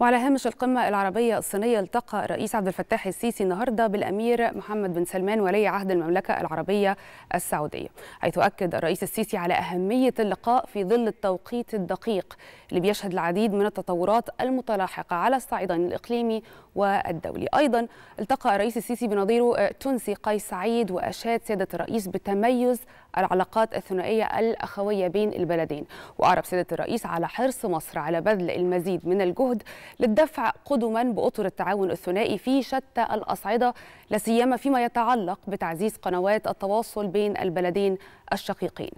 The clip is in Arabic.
وعلى هامش القمة العربية الصينية التقى الرئيس عبد الفتاح السيسي النهاردة بالأمير محمد بن سلمان ولي عهد المملكة العربية السعودية حيث أكد الرئيس السيسي على أهمية اللقاء في ظل التوقيت الدقيق اللي بيشهد العديد من التطورات المتلاحقة على الصعيدين الإقليمي والدولي أيضا التقى الرئيس السيسي بنظيره التونسي قيس سعيد وأشاد سيادة الرئيس بتميز العلاقات الثنائية الأخوية بين البلدين وأعرب سيادة الرئيس على حرص مصر على بذل المزيد من الجهد للدفع قدما باطر التعاون الثنائي في شتى الاصعده لا سيما فيما يتعلق بتعزيز قنوات التواصل بين البلدين الشقيقين